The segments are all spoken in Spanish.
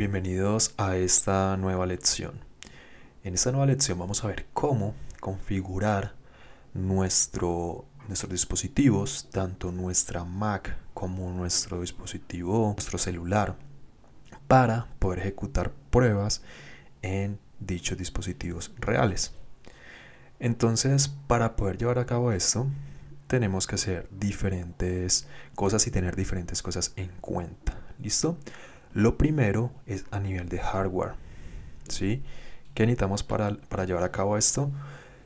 Bienvenidos a esta nueva lección. En esta nueva lección vamos a ver cómo configurar nuestro, nuestros dispositivos, tanto nuestra Mac como nuestro dispositivo, nuestro celular, para poder ejecutar pruebas en dichos dispositivos reales. Entonces, para poder llevar a cabo esto, tenemos que hacer diferentes cosas y tener diferentes cosas en cuenta. ¿Listo? Lo primero es a nivel de hardware. ¿sí? ¿Qué necesitamos para, para llevar a cabo esto?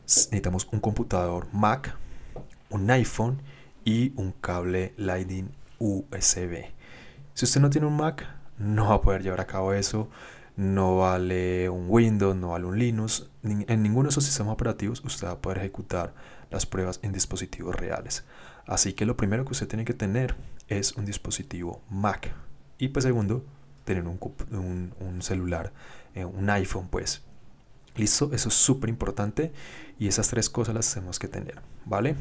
Necesitamos un computador Mac, un iPhone y un cable Lightning USB. Si usted no tiene un Mac, no va a poder llevar a cabo eso. No vale un Windows, no vale un Linux. En ninguno de esos sistemas operativos usted va a poder ejecutar las pruebas en dispositivos reales. Así que lo primero que usted tiene que tener es un dispositivo Mac. Y pues segundo, tener un, celular, eh, un iPhone pues. Listo, eso es súper importante y esas tres cosas las tenemos que tener, ¿vale?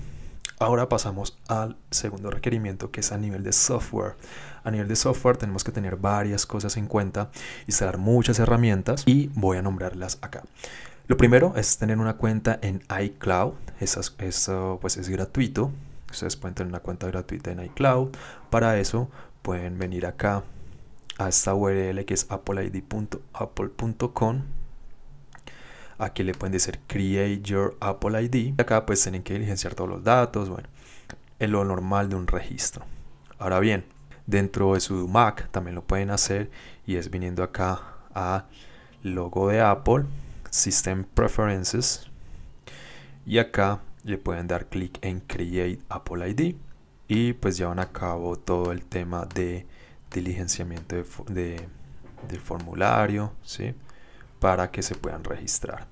Ahora pasamos al segundo requerimiento que es a nivel de software. A nivel de software tenemos que tener varias cosas en cuenta, instalar muchas herramientas y voy a nombrarlas acá. Lo primero es tener una cuenta en iCloud, Esas, eso pues es gratuito, ustedes pueden tener una cuenta gratuita en iCloud. Para eso pueden venir acá a esta URL que es appleid.apple.com aquí le pueden decir create your Apple ID acá pues tienen que diligenciar todos los datos bueno es lo normal de un registro ahora bien dentro de su Mac también lo pueden hacer y es viniendo acá a logo de Apple System Preferences y acá le pueden dar clic en Create Apple ID y pues llevan a cabo todo el tema de diligenciamiento del formulario ¿sí? para que se puedan registrar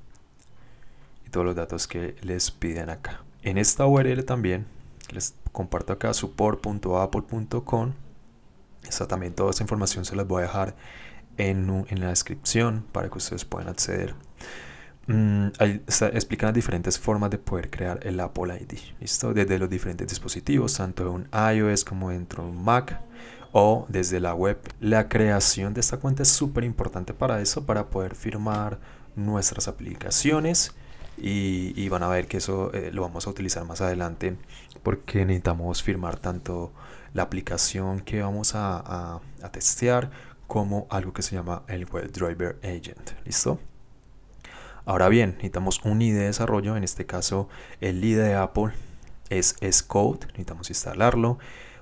y todos los datos que les piden acá en esta URL también les comparto acá support.apple.com está también toda esa información se las voy a dejar en, en la descripción para que ustedes puedan acceder Mm, ahí se explican las diferentes formas de poder crear el Apple ID, ¿listo? Desde los diferentes dispositivos, tanto en un iOS como dentro de un Mac o desde la web. La creación de esta cuenta es súper importante para eso, para poder firmar nuestras aplicaciones y, van a ver que eso eh, lo vamos a utilizar más adelante porque necesitamos firmar tanto la aplicación que vamos a, a testear como algo que se llama el Web Driver Agent. ¿Listo? Ahora bien, necesitamos un ID de desarrollo, en este caso el ID de Apple es Scode, necesitamos instalarlo,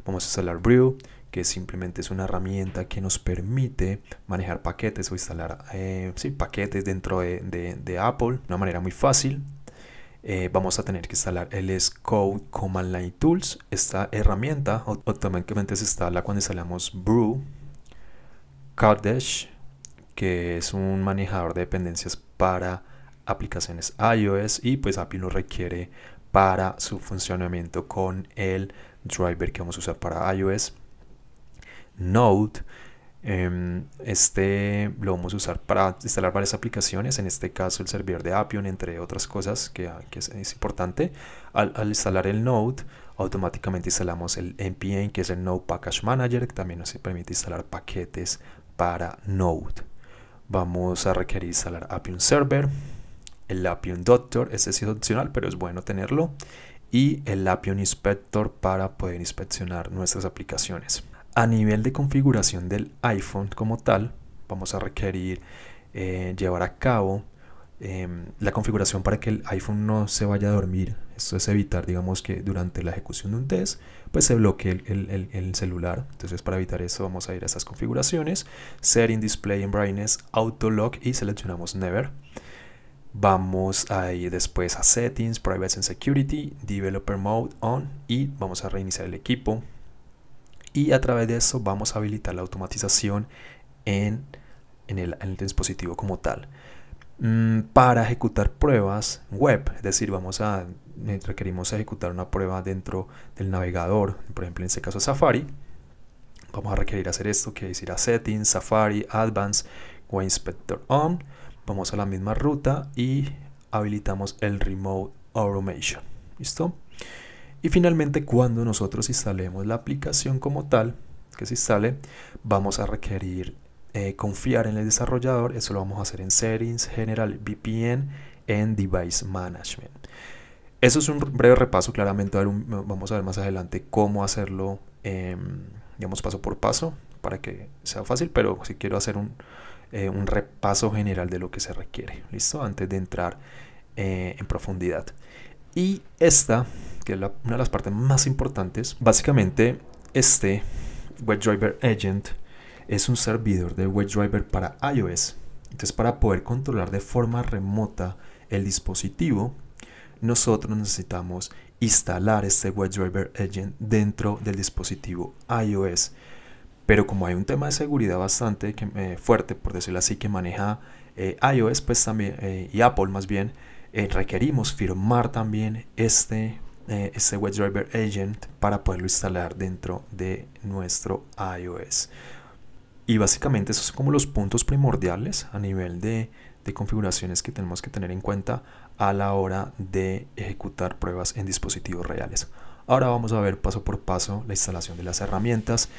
vamos a instalar Brew, que simplemente es una herramienta que nos permite manejar paquetes o instalar eh, paquetes dentro de, Apple de una manera muy fácil. Eh, vamos a tener que instalar el Scode Command Line Tools. Esta herramienta automáticamente se instala cuando instalamos Brew, CarDash, que es un manejador de dependencias para aplicaciones iOS y pues Apple lo requiere para su funcionamiento con el driver que vamos a usar para iOS. Node, em, este lo vamos a usar para instalar varias aplicaciones, en este caso el servidor de Appion, entre otras cosas que, ah, es, importante. Al, instalar el Node, automáticamente instalamos el NPM, que es el Node Package Manager, que también nos permite instalar paquetes para Node. Vamos a requerir instalar Appion Server el Appium Doctor, ese sí es opcional, pero es bueno tenerlo, y el Appium Inspector para poder inspeccionar nuestras aplicaciones. A nivel de configuración del iPhone como tal, vamos a requerir eh, llevar a cabo em, la configuración para que el iPhone no se vaya a dormir. Esto es evitar, digamos, que durante la ejecución de un test, pues se bloquee el, celular. Entonces, para evitar eso, vamos a ir a esas configuraciones. Setting Display and Brightness, Auto Lock y seleccionamos Never. Vamos a ir después a Settings, Privacy and Security, Developer Mode On y vamos a reiniciar el equipo. Y a través de eso vamos a habilitar la automatización en, el, dispositivo como tal. Mm, para ejecutar pruebas web, es decir, vamos a eh, requerimos ejecutar una prueba dentro del navegador, por ejemplo en este caso Safari, vamos a requerir hacer esto que es ir a Settings, Safari, Advanced, Web Inspector On Vamos a la misma ruta y habilitamos el Remote Automation. ¿Listo? Y finalmente, cuando nosotros instalemos la aplicación como tal, que se instale, vamos a requerir eh, confiar en el desarrollador. Eso lo vamos a hacer en Settings, General, VPN, en Device Management. Eso es un breve repaso, claramente vamos a ver más adelante cómo hacerlo, em, digamos, paso por paso, para que sea fácil, pero si quiero hacer un, eh, un repaso general de lo que se requiere, ¿listo? Antes de entrar eh, en profundidad. Y esta, que es una de las partes más importantes, básicamente este WebDriver Agent es un servidor de WebDriver para iOS. Entonces para poder controlar de forma remota el dispositivo, nosotros necesitamos instalar este WebDriver Agent dentro del dispositivo iOS. Pero como hay un tema de seguridad bastante eh, fuerte, por decirlo así, que maneja eh, iOS pues también, eh, y Apple más bien, requerimos firmar también este, este WebDriver Agent para poderlo instalar dentro de nuestro iOS. Y básicamente esos son como los puntos primordiales a nivel de, de configuraciones que tenemos que tener en cuenta a la hora de ejecutar pruebas en dispositivos reales. Ahora vamos a ver paso por paso la instalación de las herramientas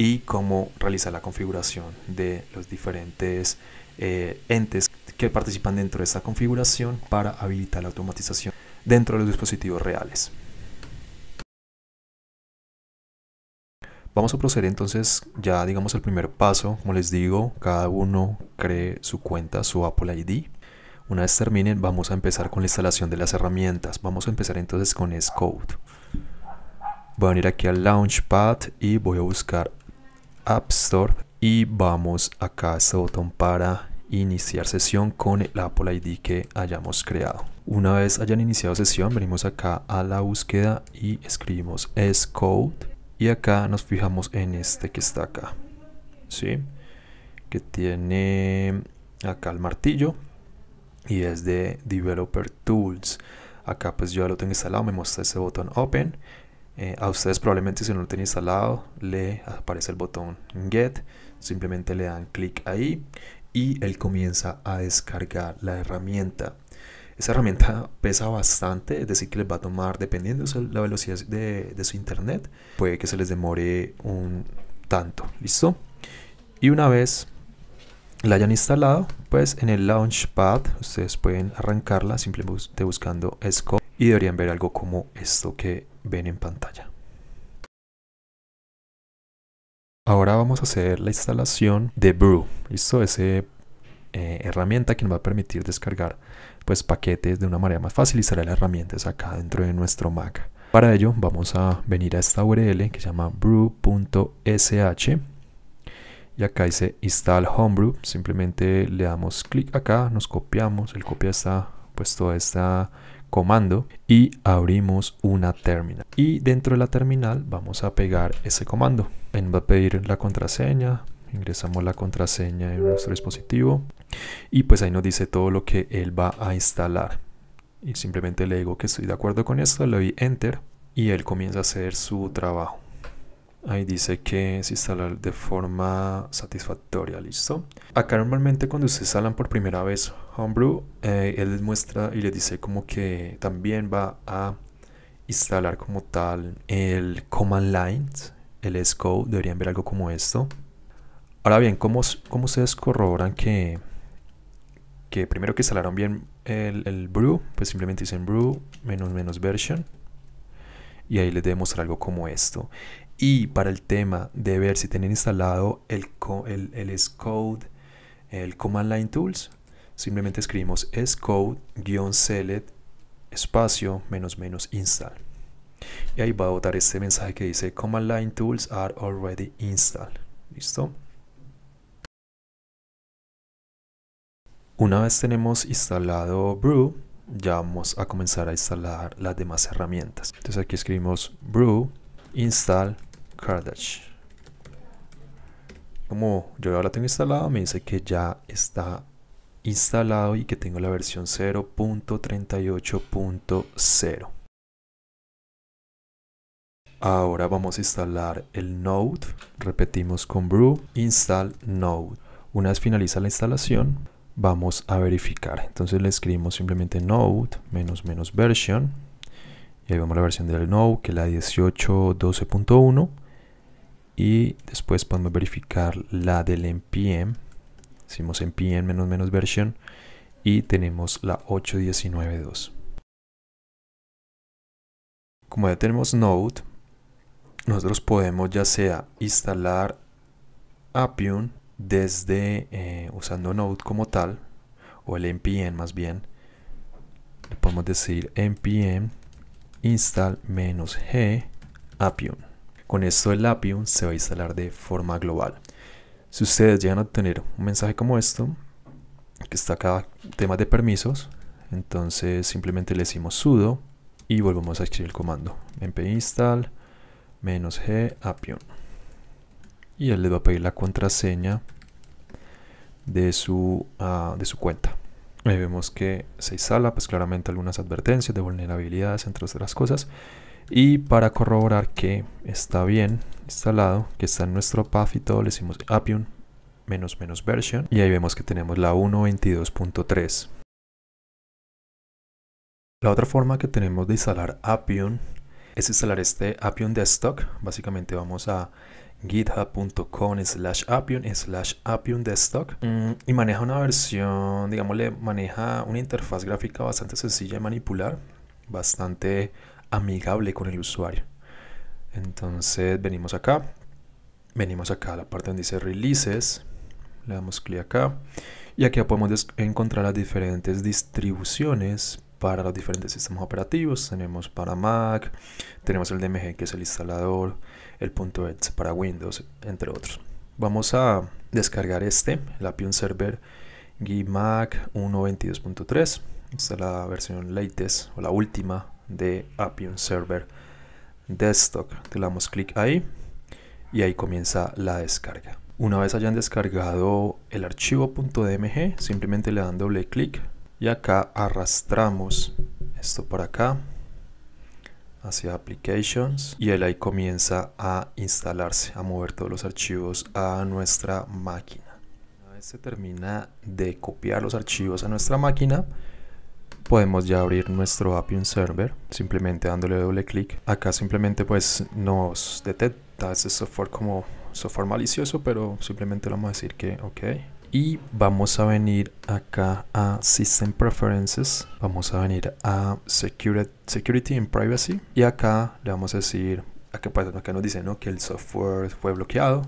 y cómo realizar la configuración de los diferentes eh, entes que participan dentro de esta configuración para habilitar la automatización dentro de los dispositivos reales. Vamos a proceder entonces ya digamos el primer paso, como les digo, cada uno cree su cuenta, su Apple ID. Una vez terminen vamos a empezar con la instalación de las herramientas, vamos a empezar entonces con Xcode. Voy a venir aquí al Launchpad y voy a buscar App Store y vamos acá a este botón para iniciar sesión con el Apple ID que hayamos creado. Una vez hayan iniciado sesión, venimos acá a la búsqueda y escribimos Scode y acá nos fijamos en este que está acá, ¿sí? que tiene acá el martillo y es de Developer Tools. Acá pues yo ya lo tengo instalado, me muestra ese botón Open eh, a ustedes probablemente si no lo tienen instalado le aparece el botón Get, simplemente le dan clic ahí y él comienza a descargar la herramienta. Esa herramienta pesa bastante, es decir, que les va a tomar, dependiendo de la velocidad de, de su internet, puede que se les demore un tanto, ¿listo? Y una vez la hayan instalado, pues en el Launchpad ustedes pueden arrancarla simplemente buscando Scope y deberían ver algo como esto que ven en pantalla. Ahora vamos a hacer la instalación de Brew, ¿listo? Ese eh, herramienta que nos va a permitir descargar pues paquetes de una manera más fácil y será las herramientas acá dentro de nuestro Mac. Para ello vamos a venir a esta URL que se llama brew.sh y acá dice install homebrew, simplemente le damos clic acá, nos copiamos, el copia está pues toda esta comando y abrimos una terminal. Y dentro de la terminal vamos a pegar ese comando. Él va a pedir la contraseña, ingresamos la contraseña en nuestro dispositivo y pues ahí nos dice todo lo que él va a instalar. Y simplemente le digo que estoy de acuerdo con esto, le doy enter y él comienza a hacer su trabajo. Ahí dice que se instala de forma satisfactoria, ¿listo? Acá normalmente cuando ustedes instalan por primera vez Homebrew, eh, él les muestra y les dice como que también va a instalar como tal el command line, el scope, deberían ver algo como esto. Ahora bien, ¿cómo, cómo ustedes corroboran que, que primero que instalaron bien el, el brew? Pues simplemente dicen brew menos menos version y ahí les debe mostrar algo como esto. Y para el tema de ver si tienen instalado el, el, el el Command Line Tools, simplemente escribimos Scode-select espacio menos menos install. Y ahí va a botar este mensaje que dice Command Line Tools are already installed. ¿Listo? Una vez tenemos instalado Brew, ya vamos a comenzar a instalar las demás herramientas. Entonces aquí escribimos Brew install como yo ya la tengo instalado me dice que ya está instalado y que tengo la versión 0.38.0. Ahora vamos a instalar el node, repetimos con brew install node. Una vez finaliza la instalación, vamos a verificar. Entonces le escribimos simplemente node menos menos version y ahí vemos la versión del node que es la 18.12.1 y después podemos verificar la del npm hicimos npm menos menos version y tenemos la 8.19.2 como ya tenemos node nosotros podemos ya sea instalar Appium desde eh, usando node como tal o el npm más bien le podemos decir npm install-g menos appium con esto el Appium se va a instalar de forma global. Si ustedes llegan a tener un mensaje como esto, que está acá, tema de permisos, entonces simplemente le decimos sudo y volvemos a escribir el comando mp install -g appium y él le va a pedir la contraseña de su, ah, de su cuenta. Ahí vemos que se instala, pues claramente algunas advertencias de vulnerabilidades, entre otras cosas. Y para corroborar que está bien instalado, que está en nuestro path y todo, le decimos appium menos menos version y ahí vemos que tenemos la 1.22.3. La otra forma que tenemos de instalar Appium es instalar este Appium desktop Básicamente vamos a github.com slash appium slash appium desktop mm, y maneja una versión digámosle maneja una interfaz gráfica bastante sencilla de manipular bastante amigable con el usuario. Entonces venimos acá, venimos acá a la parte donde dice releases, le damos clic acá y aquí podemos encontrar las diferentes distribuciones para los diferentes sistemas operativos. Tenemos para Mac, tenemos el DMG que es el instalador, el .exe para Windows, entre otros. Vamos a descargar este, el Appium Server GMAC 1.22.3. Esta es la versión latest o la última de Appium Server Desktop. Le damos clic ahí y ahí comienza la descarga. Una vez hayan descargado el archivo .dmg, simplemente le dan doble clic y acá arrastramos esto para acá hacia Applications y él ahí comienza a instalarse, a mover todos los archivos a nuestra máquina. Una vez se termina de copiar los archivos a nuestra máquina, podemos ya abrir nuestro Appium Server, simplemente dándole doble clic. Acá simplemente pues nos detecta ese software como software malicioso, pero simplemente le vamos a decir que ok. Y vamos a venir acá a System Preferences, vamos a venir a Security, Security and Privacy y acá le vamos a decir, acá, pues, acá nos dice ¿no? que el software fue bloqueado,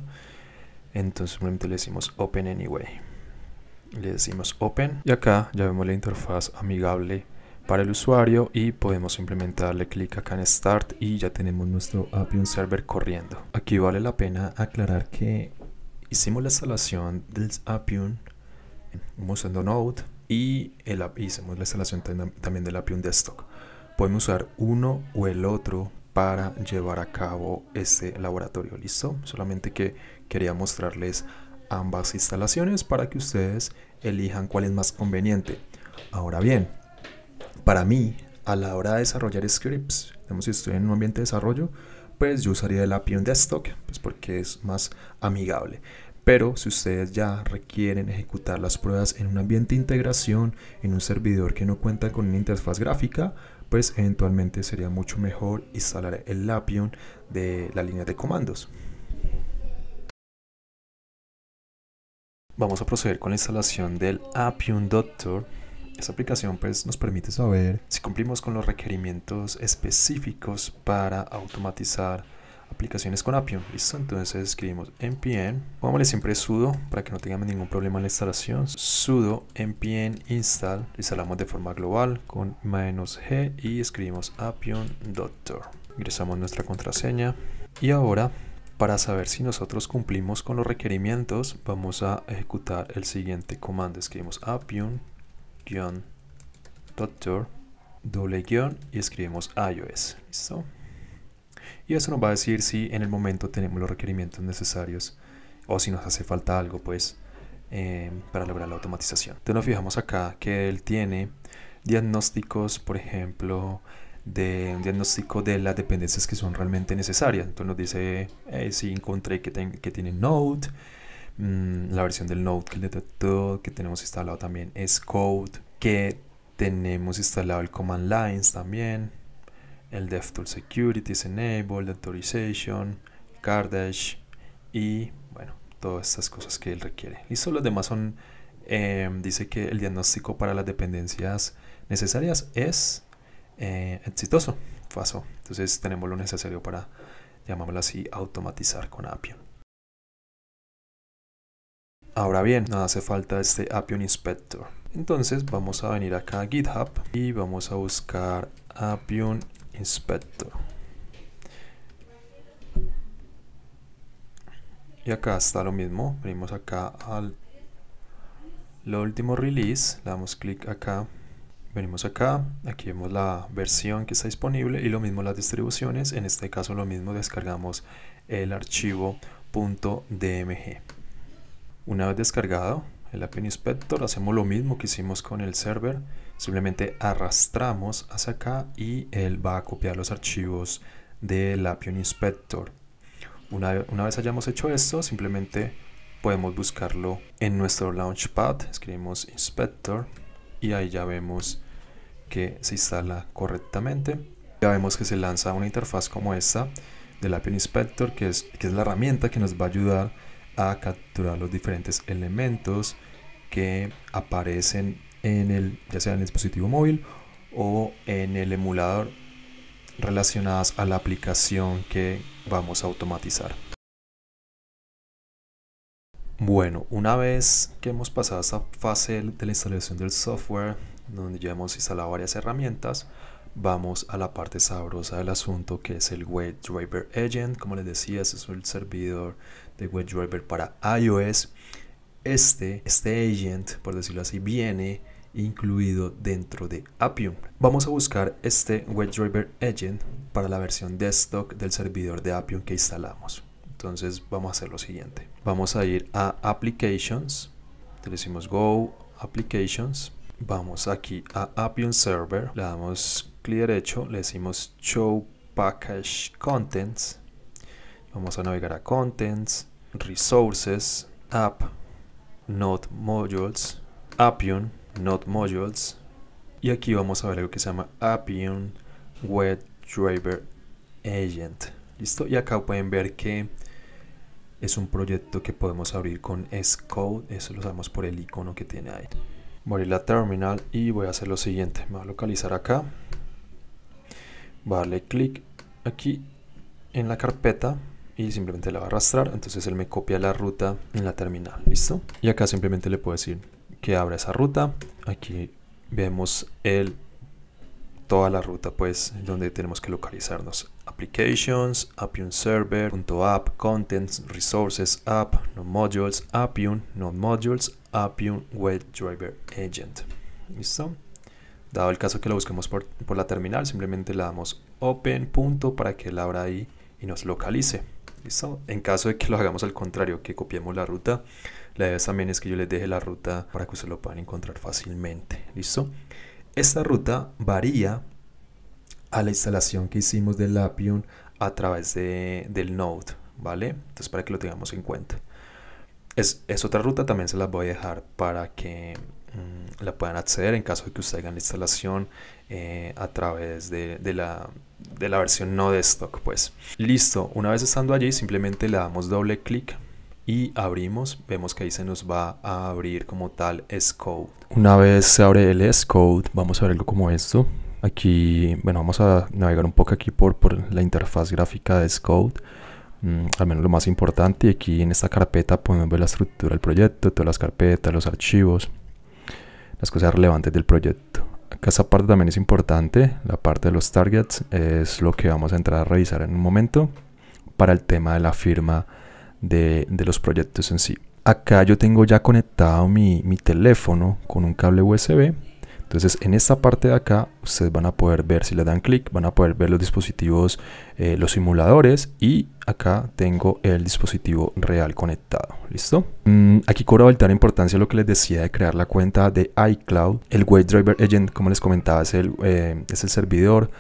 entonces simplemente le decimos Open Anyway le decimos Open y acá ya vemos la interfaz amigable para el usuario y podemos simplemente darle clic acá en Start y ya tenemos nuestro Appium Server corriendo. Aquí vale la pena aclarar que hicimos la instalación del Appium usando Node y el, hicimos la instalación también del Appium Desktop. Podemos usar uno o el otro para llevar a cabo este laboratorio, ¿listo? Solamente que quería mostrarles ambas instalaciones para que ustedes elijan cuál es más conveniente. Ahora bien, para mí, a la hora de desarrollar scripts, digamos si estoy en un ambiente de desarrollo, pues yo usaría el API desktop, pues porque es más amigable. Pero si ustedes ya requieren ejecutar las pruebas en un ambiente de integración, en un servidor que no cuenta con una interfaz gráfica, pues eventualmente sería mucho mejor instalar el Lapion de la línea de comandos. vamos a proceder con la instalación del Appium Doctor. Esta aplicación pues, nos permite saber si cumplimos con los requerimientos específicos para automatizar aplicaciones con Appium. Listo, entonces escribimos npm, le siempre sudo para que no tengamos ningún problema en la instalación. sudo npm install, instalamos de forma global con menos g y escribimos appium doctor. Ingresamos nuestra contraseña y ahora para saber si nosotros cumplimos con los requerimientos, vamos a ejecutar el siguiente comando. Escribimos appium-doctor, doble guión y escribimos iOS. Y eso nos va a decir si en el momento tenemos los requerimientos necesarios o si nos hace falta algo, pues, eh, para lograr la automatización. Entonces nos fijamos acá que él tiene diagnósticos, por ejemplo, de un diagnóstico de las dependencias que son realmente necesarias. Entonces nos dice eh, si encontré que, que tiene Node, mm, la versión del Node que, le que tenemos instalado también es Code, que tenemos instalado el Command Lines también, el DevTool Security Enable, Enabled, Authorization, Cardash y bueno, todas estas cosas que él requiere. y solo los demás son, eh, dice que el diagnóstico para las dependencias necesarias es eh, exitoso, pasó. Entonces tenemos lo necesario para, llamémoslo así, automatizar con Appian. Ahora bien, nada hace falta este Appian Inspector. Entonces vamos a venir acá a GitHub y vamos a buscar Appian Inspector. Y acá está lo mismo, venimos acá al lo último release, le damos clic acá venimos acá, aquí vemos la versión que está disponible y lo mismo las distribuciones, en este caso lo mismo descargamos el archivo .dmg. Una vez descargado el App Inspector hacemos lo mismo que hicimos con el server, simplemente arrastramos hacia acá y él va a copiar los archivos del App Inspector. Una, una vez hayamos hecho esto, simplemente podemos buscarlo en nuestro Launchpad, escribimos Inspector y ahí ya vemos que se instala correctamente. Ya vemos que se lanza una interfaz como esta del App Inspector, que es, que es la herramienta que nos va a ayudar a capturar los diferentes elementos que aparecen en el, ya sea en el dispositivo móvil o en el emulador relacionadas a la aplicación que vamos a automatizar. Bueno, una vez que hemos pasado esta fase de la instalación del software, donde ya hemos instalado varias herramientas, vamos a la parte sabrosa del asunto que es el WebDriver Agent. Como les decía, este es el servidor de WebDriver para iOS. Este, este agent, por decirlo así, viene incluido dentro de Appium. Vamos a buscar este WebDriver Agent para la versión desktop del servidor de Appium que instalamos. Entonces vamos a hacer lo siguiente. Vamos a ir a Applications. Le decimos Go Applications. Vamos aquí a Appium Server. Le damos clic derecho. Le decimos Show Package Contents. Vamos a navegar a Contents, Resources, App, Node Modules, Appium, Node Modules. Y aquí vamos a ver algo que se llama Appium Web Driver Agent. Listo. Y acá pueden ver que es un proyecto que podemos abrir con S-Code, eso lo sabemos por el icono que tiene ahí. Voy a ir la terminal y voy a hacer lo siguiente, me voy a localizar acá, voy darle clic aquí en la carpeta y simplemente la va a arrastrar, entonces él me copia la ruta en la terminal, ¿listo? Y acá simplemente le puedo decir que abra esa ruta, aquí vemos el, toda la ruta pues donde tenemos que localizarnos applications, Appium server, .app, contents, resources, app, no modules, Appium, no modules, Appium web driver agent. ¿Listo? Dado el caso que lo busquemos por, por la terminal, simplemente le damos open punto para que él abra ahí y nos localice. ¿Listo? En caso de que lo hagamos al contrario, que copiemos la ruta, la idea también es que yo les deje la ruta para que ustedes lo puedan encontrar fácilmente. ¿Listo? Esta ruta varía a la instalación que hicimos del Appium a través del Node, ¿vale? Entonces para que lo tengamos en cuenta. Es, otra ruta, también se las voy a dejar para que mm, la puedan acceder en caso de que ustedes hagan la instalación eh, a través de, de, la, de la versión no de stock, pues. Listo, una vez estando allí simplemente le damos doble clic y abrimos, vemos que ahí se nos va a abrir como tal SCODE. Una vez se abre el s vamos a verlo como esto. Aquí, bueno, vamos a navegar un poco aquí por, por la interfaz gráfica de Scout. Mm, al menos lo más importante. Y aquí en esta carpeta podemos ver la estructura del proyecto, todas las carpetas, los archivos, las cosas relevantes del proyecto. Acá esta parte también es importante, la parte de los targets es lo que vamos a entrar a revisar en un momento para el tema de la firma de, de los proyectos en sí. Acá yo tengo ya conectado mi, mi teléfono con un cable USB entonces en esta parte de acá ustedes van a poder ver, si le dan clic, van a poder ver los dispositivos, eh, los simuladores y acá tengo el dispositivo real conectado. ¿Listo? Aquí mm, aquí cobra la importancia lo que les decía de crear la cuenta de iCloud. El WebDriver Agent, como les comentaba, es el, eh, es el servidor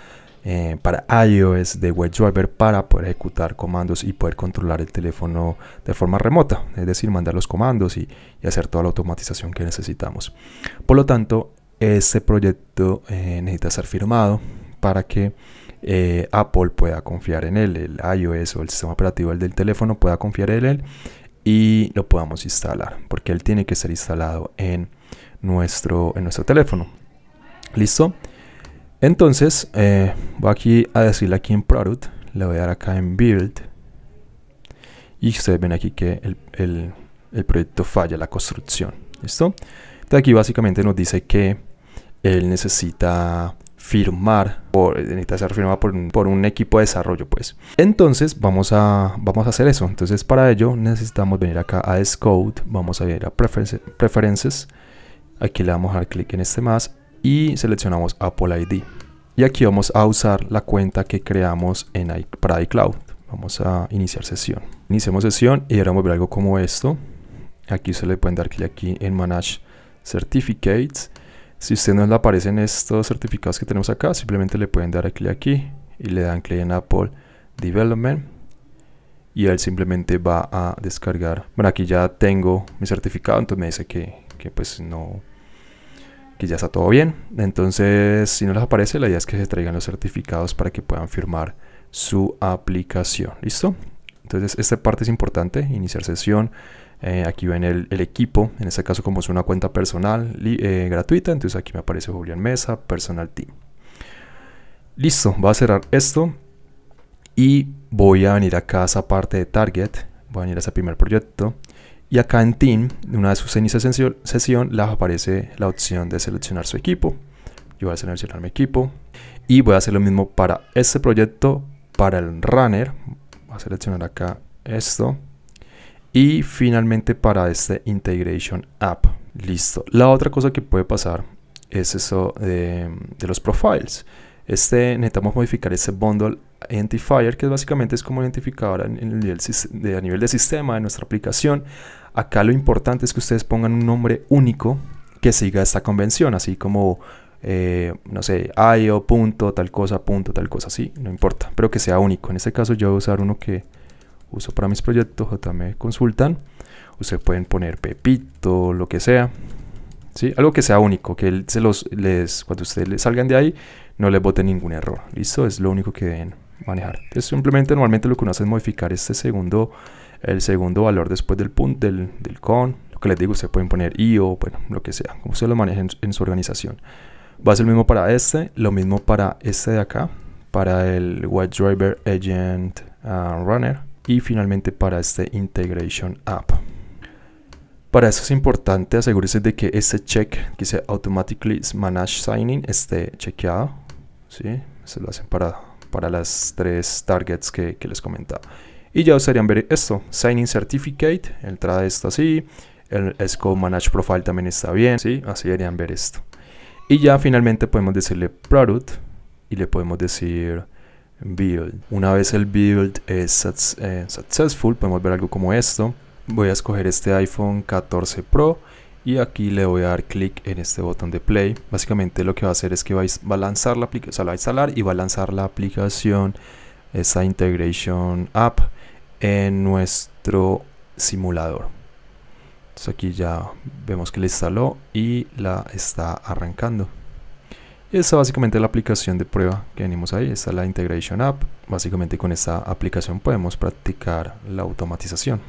eh, para iOS de web driver para poder ejecutar comandos y poder controlar el teléfono de forma remota, es decir, mandar los comandos y hacer toda la automatización que necesitamos. Por lo tanto, este proyecto eh, necesita ser firmado para que eh, Apple pueda confiar en él, el iOS o el sistema operativo del teléfono pueda confiar en él y lo podamos instalar, porque él tiene que ser instalado en nuestro, en nuestro teléfono. ¿Listo? Entonces, eh, voy aquí a decirle aquí en Product, le voy a dar acá en Build y ustedes ven aquí que el, el proyecto falla la construcción. ¿Listo? Entonces aquí básicamente nos dice que él necesita firmar, por, necesita ser firmado por un, equipo de desarrollo, pues. Entonces vamos a, vamos a hacer eso. Entonces para ello necesitamos venir acá a Scode, vamos a ir a Preferences, aquí le vamos a dar clic en este más y seleccionamos Apple ID. Y aquí vamos a usar la cuenta que creamos en I, para iCloud. Vamos a iniciar sesión. Iniciamos sesión y ahora vamos a ver algo como esto. Aquí se le pueden dar clic aquí en Manage Certificates si usted no le aparecen estos certificados que tenemos acá, simplemente le pueden dar clic aquí y le dan clic en Apple Development y él simplemente va a descargar. Bueno, aquí ya tengo mi certificado, entonces me dice que, pues no que ya está todo bien. Entonces, si no les aparece, la idea es que se traigan los certificados para que puedan firmar su aplicación. ¿Listo? Entonces, esta parte es importante, iniciar sesión, eh, aquí ven el, equipo, en este caso como es una cuenta personal eh, gratuita, entonces aquí me aparece Julián Mesa, Personal Team. Listo, voy a cerrar esto y voy a venir acá a esa parte de Target, voy a venir a ese primer proyecto y acá en Team, en una de sus inicia sesión, les aparece la opción de seleccionar su equipo. Yo voy a seleccionar mi equipo y voy a hacer lo mismo para este proyecto, para el runner. Voy a seleccionar acá esto y finalmente para este integration app. Listo. La otra cosa que puede pasar es eso de, los profiles. Este, necesitamos modificar ese bundle identifier que básicamente es como identificador a nivel, de, sistema de nuestra aplicación. Acá lo importante es que ustedes pongan un nombre único que siga esta convención, así como eh, no sé, IO, punto, tal cosa, punto, tal cosa, sí, no importa, pero que sea único. En este caso yo voy a usar uno que, uso para mis proyectos, J también consultan. Ustedes pueden poner Pepito, lo que sea. ¿Sí? Algo que sea único, que se los, les, cuando ustedes salgan de ahí no les bote ningún error. ¿Listo? Es lo único que deben manejar. es simplemente normalmente lo que uno hace es modificar este segundo, el segundo valor después del punto, del, con. Lo que les digo, se pueden poner io, bueno, lo que sea, como ustedes lo manejen en su organización. Va a ser lo mismo para este, lo mismo para este de acá para el WebDriver Agent ah, Runner y finalmente para este Integration App. Para eso es importante asegurarse de que este check que dice Automatically Manage Signing esté chequeado. ¿sí? Se lo hacen para, para las tres targets que, les comentaba. Y ya usarían ver esto, Signing Certificate, entrada esto está así, el Scope Manage Profile también está bien, ¿sí? así harían ver esto. Y ya finalmente podemos decirle Product y le podemos decir build. Una vez el build es eh, successful, podemos ver algo como esto. Voy a escoger este iPhone 14 Pro y aquí le voy a dar clic en este botón de play. Básicamente lo que va a hacer es que va a lanzar la aplicación, o sea, va a instalar y va a lanzar la aplicación, esta integration app en nuestro simulador. Entonces aquí ya vemos que la instaló y la está arrancando. Y esta básicamente es la aplicación de prueba que venimos ahí, esta es la Integration App. Básicamente con esta aplicación podemos practicar la automatización.